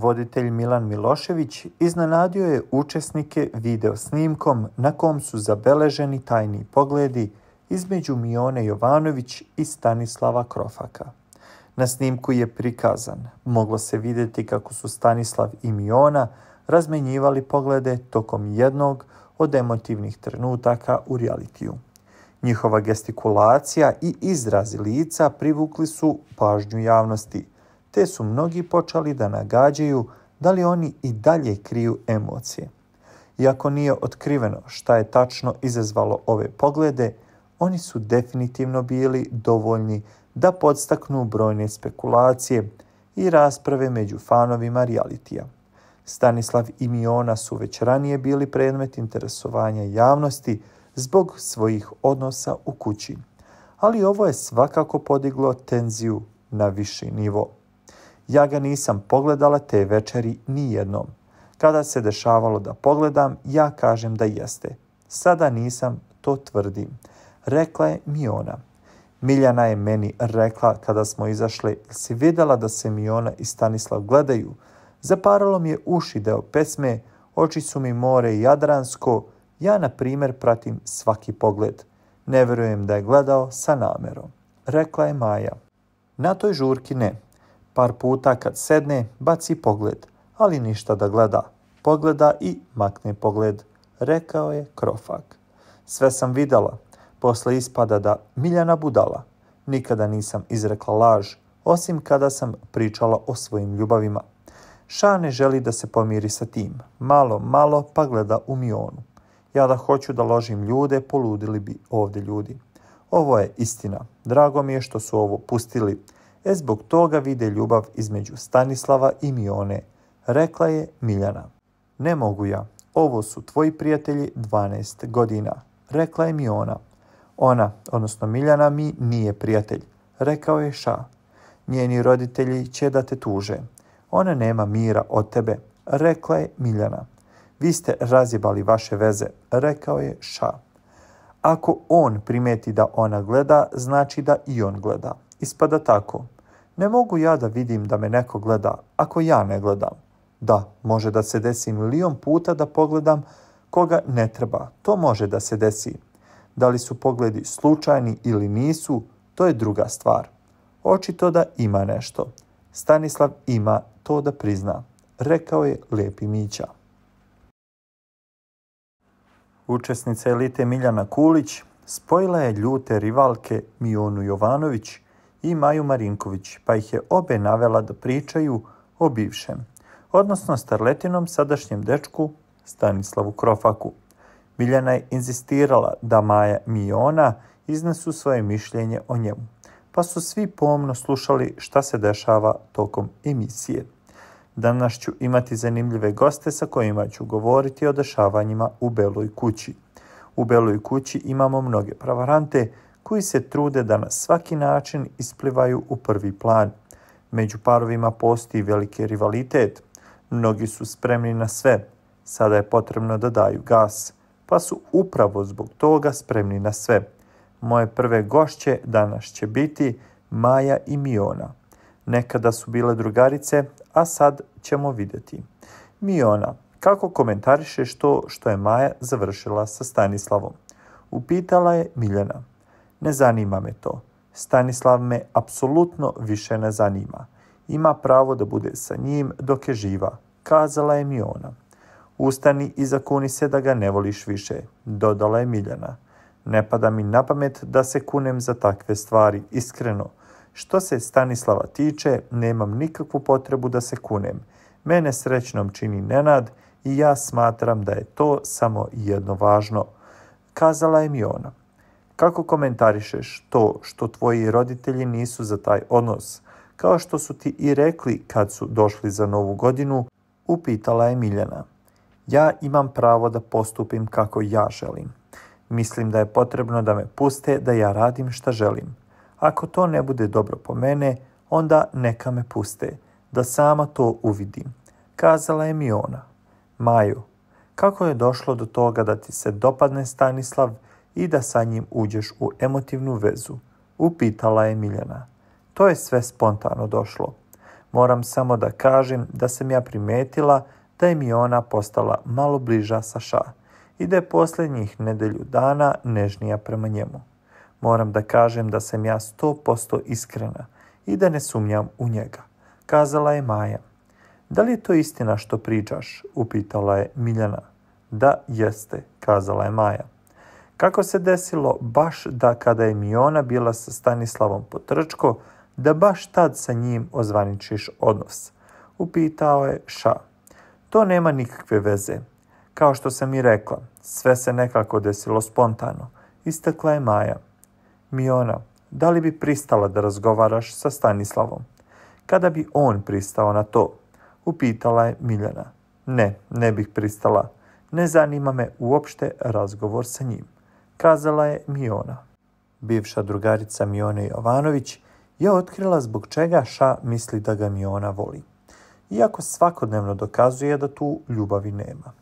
Voditelj Milan Milošević iznenadio je učesnike video snimkom na kom su zabeleženi tajni pogledi između Mione Jovanović i Stanislava Krofaka. Na snimku je prikazan. Moglo se videti kako su Stanislav i Miona razmenjivali poglede tokom jednog od emotivnih trenutaka u realitiju. Njihova gestikulacija i izrazi lica privukli su pažnju javnosti – te su mnogi počeli da nagađaju da li oni i dalje kriju emocije. Iako nije otkriveno šta je tačno izazvalo ove poglede, oni su definitivno bili dovoljni da podstaknu brojne spekulacije i rasprave među fanovima realitija. Stanislav i Miona su već ranije bili predmet interesovanja javnosti zbog svojih odnosa u kući, ali ovo je svakako podiglo tenziju na viši nivo. Ja ga nisam pogledala te večeri ni jednom. Kada se dešavalo da pogledam, ja kažem da jeste. Sada nisam, to tvrdim. Rekla je Miona. Miljana je meni rekla kada smo izašle, si videla da se Miona i Stanislav gledaju. Zaparalo mi je uši deo pesme, oči su mi more i jadransko, ja na primer, pratim svaki pogled. Ne verujem da je gledao sa namerom. Rekla je Maja. Na toj žurki ne. Par puta kad sedne, baci pogled, ali ništa da gleda. Pogleda i makne pogled, rekao je Krofak. Sve sam videla. Posle ispada da Miljana budala. Nikada nisam izrekla laž, osim kada sam pričala o svojim ljubavima. Šane želi da se pomiri sa tim. Malo, malo pa gleda u mionu. Ja da hoću da ložim ljude, poludili bi ovde ljudi. Ovo je istina. Drago mi je što su ovo pustili. E zbog toga vide ljubav između Stanislava i Mione, rekla je Miljana. Ne mogu ja, ovo su tvoji prijatelji 12 godina, rekla je Miona. Ona, odnosno Miljana, mi nije prijatelj, rekao je Ša. Njeni roditelji će da te tuže. Ona nema mira od tebe, rekla je Miljana. Vi ste razjebali vaše veze, rekao je Ša. Ako on primeti da ona gleda, znači da i on gleda. Ispada tako. Ne mogu ja da vidim da me neko gleda ako ja ne gledam. Da, može da se desi milion puta da pogledam koga ne treba. To može da se desi. Da li su pogledi slučajni ili nisu, to je druga stvar. Očito da ima nešto. Stanislav ima to da prizna, rekao je Lepi Mića. Učesnica elite Miljana Kulić spojila je ljute rivalke Mionu Jovanović i Maju Marinković, pa ih je obe navela da pričaju o bivšem, odnosno starletinom sadašnjem dečku Stanislavu Krofaku. Miljana je inzistirala da Maja Miona iznesu svoje mišljenje o njemu, pa su svi pomno slušali šta se dešava tokom emisije. Danas ću imati zanimljive goste sa kojima ću govoriti o dešavanjima u Beloj kući. U Beloj kući imamo mnoge pravarante koji se trude da na svaki način isplivaju u prvi plan. Među parovima postoji veliki rivalitet. Mnogi su spremni na sve. Sada je potrebno da daju gas, pa su upravo zbog toga spremni na sve. Moje prve gošće danas će biti Maja i Miona. Nekada su bile drugarice, a sad ćemo videti. Miona, kako komentariše što što je Maja završila sa Stanislavom? Upitala je Miljana. Ne zanima me to. Stanislav me apsolutno više ne zanima. Ima pravo da bude sa njim dok je živa, kazala je mi ona. Ustani i zakuni se da ga ne voliš više, dodala je Miljana. Ne pada mi na pamet da se kunem za takve stvari, iskreno. Što se Stanislava tiče, nemam nikakvu potrebu da se kunem. Mene srećnom čini nenad i ja smatram da je to samo jedno važno. Kazala je mi ona. Kako komentarišeš to što tvoji roditelji nisu za taj odnos? Kao što su ti i rekli kad su došli za novu godinu, upitala je Miljana. Ja imam pravo da postupim kako ja želim. Mislim da je potrebno da me puste da ja radim šta želim. Ako to ne bude dobro po mene, onda neka me puste, da sama to uvidim. Kazala je mi ona. Maju, kako je došlo do toga da ti se dopadne Stanislav i da sa njim uđeš u emotivnu vezu, upitala je Miljana. To je sve spontano došlo. Moram samo da kažem da sam ja primetila da je mi ona postala malo bliža Saša i da je posljednjih nedelju dana nežnija prema njemu. Moram da kažem da sam ja 100% iskrena i da ne sumnjam u njega, kazala je Maja. Da li je to istina što pričaš? upitala je Miljana. Da, jeste, kazala je Maja. Kako se desilo baš da kada je Miona bila sa Stanislavom Potrčko, da baš tad sa njim ozvaničiš odnos? Upitao je Ša. To nema nikakve veze. Kao što sam i rekla, sve se nekako desilo spontano. Istakla je Maja. Miona, da li bi pristala da razgovaraš sa Stanislavom? Kada bi on pristao na to? Upitala je Miljana. Ne, ne bih pristala. Ne zanima me uopšte razgovor sa njim kazala je Miona. Bivša drugarica Mione Jovanović je otkrila zbog čega Ša misli da ga Miona voli, iako svakodnevno dokazuje da tu ljubavi nema.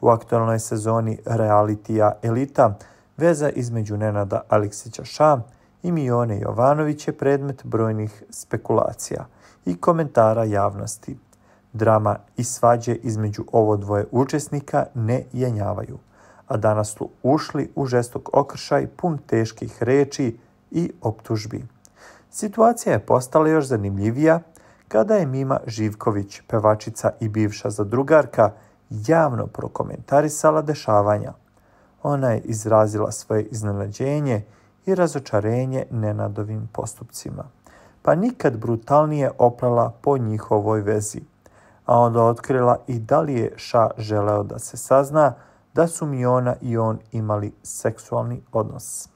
U aktualnoj sezoni realitija Elita veza između Nenada Aleksića Ša i Mione Jovanović je predmet brojnih spekulacija i komentara javnosti. Drama i svađe između ovo dvoje učesnika ne jenjavaju – a danas su ušli u žestok okršaj pun teških reči i optužbi. Situacija je postala još zanimljivija kada je Mima Živković, pevačica i bivša zadrugarka, javno prokomentarisala dešavanja. Ona je izrazila svoje iznenađenje i razočarenje nenadovim postupcima, pa nikad brutalnije oplela po njihovoj vezi, a onda otkrila i da li je Ša želeo da se sazna da su mi ona i on imali seksualni odnos.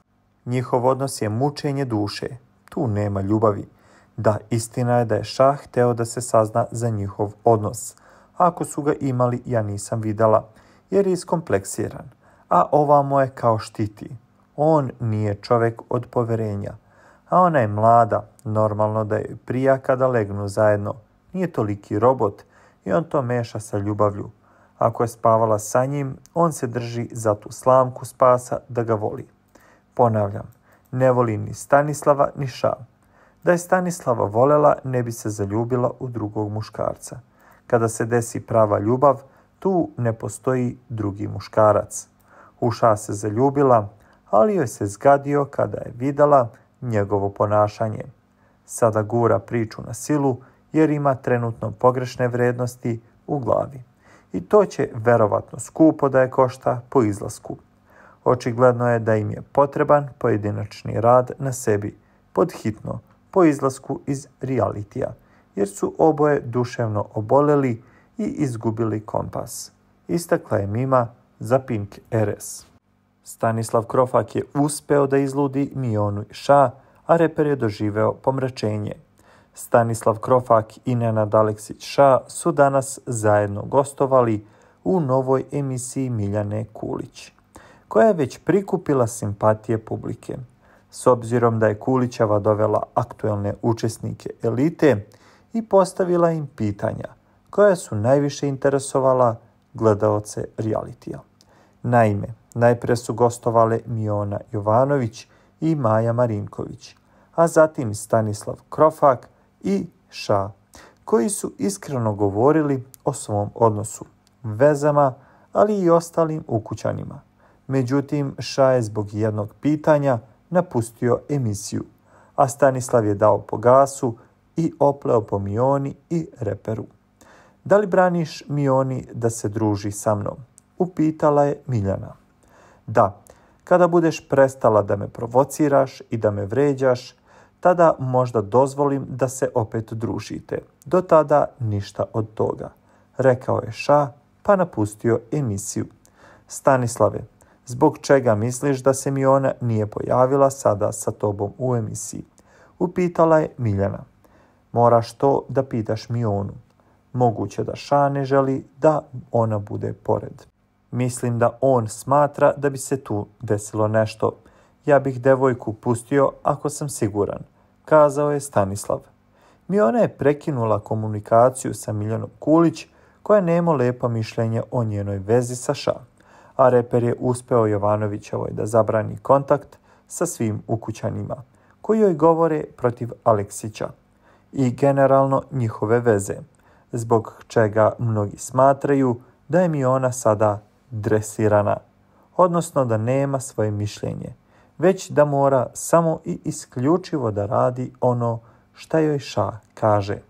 Njihov odnos je mučenje duše, tu nema ljubavi. Da, istina je da je šah hteo da se sazna za njihov odnos. Ako su ga imali, ja nisam videla, jer je iskompleksiran. A ova mu je kao štiti. On nije čovek od poverenja. A ona je mlada, normalno da je prija kada legnu zajedno. Nije toliki robot i on to meša sa ljubavlju. Ako je spavala sa njim, on se drži za tu slamku spasa da ga voli. Ponavljam, ne voli ni Stanislava ni Ša. Da je Stanislava volela, ne bi se zaljubila u drugog muškarca. Kada se desi prava ljubav, tu ne postoji drugi muškarac. U Ša se zaljubila, ali joj se zgadio kada je videla njegovo ponašanje. Sada gura priču na silu jer ima trenutno pogrešne vrednosti u glavi i to će verovatno skupo da je košta po izlasku. Očigledno je da im je potreban pojedinačni rad na sebi, podhitno, po izlasku iz realitija, jer su oboje duševno oboleli i izgubili kompas. Istakla je Mima za Pink RS. Stanislav Krofak je uspeo da izludi Mionu i Ša, a reper je doživeo pomračenje – Stanislav Krofak i Nenad Aleksić Ša su danas zajedno gostovali u novoj emisiji Miljane Kulić, koja je već prikupila simpatije publike. S obzirom da je Kulićeva dovela aktuelne učesnike elite i postavila im pitanja koja su najviše interesovala gledaoce realitija. Naime, najpre su gostovale Miona Jovanović i Maja Marinković, a zatim Stanislav Krofak – i Ša, koji su iskreno govorili o svom odnosu, vezama, ali i ostalim ukućanima. Međutim, Ša je zbog jednog pitanja napustio emisiju, a Stanislav je dao pogasu i opleo po Mioni i reperu. Da li braniš Mioni da se druži sa mnom? Upitala je Miljana. Da, kada budeš prestala da me provociraš i da me vređaš, tada možda dozvolim da se opet družite. Do tada ništa od toga, rekao je Ša, pa napustio emisiju. Stanislave, zbog čega misliš da se Miona nije pojavila sada sa tobom u emisiji? Upitala je Miljana. Moraš to da pitaš Mionu. Moguće da Ša ne želi da ona bude pored. Mislim da on smatra da bi se tu desilo nešto Ja bih devojku pustio ako sam siguran, kazao je Stanislav. Miona je prekinula komunikaciju sa Miljanom Kulić, koja nemo lepo mišljenje o njenoj vezi sa ša, a reper je uspeo Jovanovićevoj da zabrani kontakt sa svim ukućanima, koji joj govore protiv Aleksića i generalno njihove veze, zbog čega mnogi smatraju da je Miona sada dresirana, odnosno da nema svoje mišljenje, već da mora samo i isključivo da radi ono šta joj ša kaže.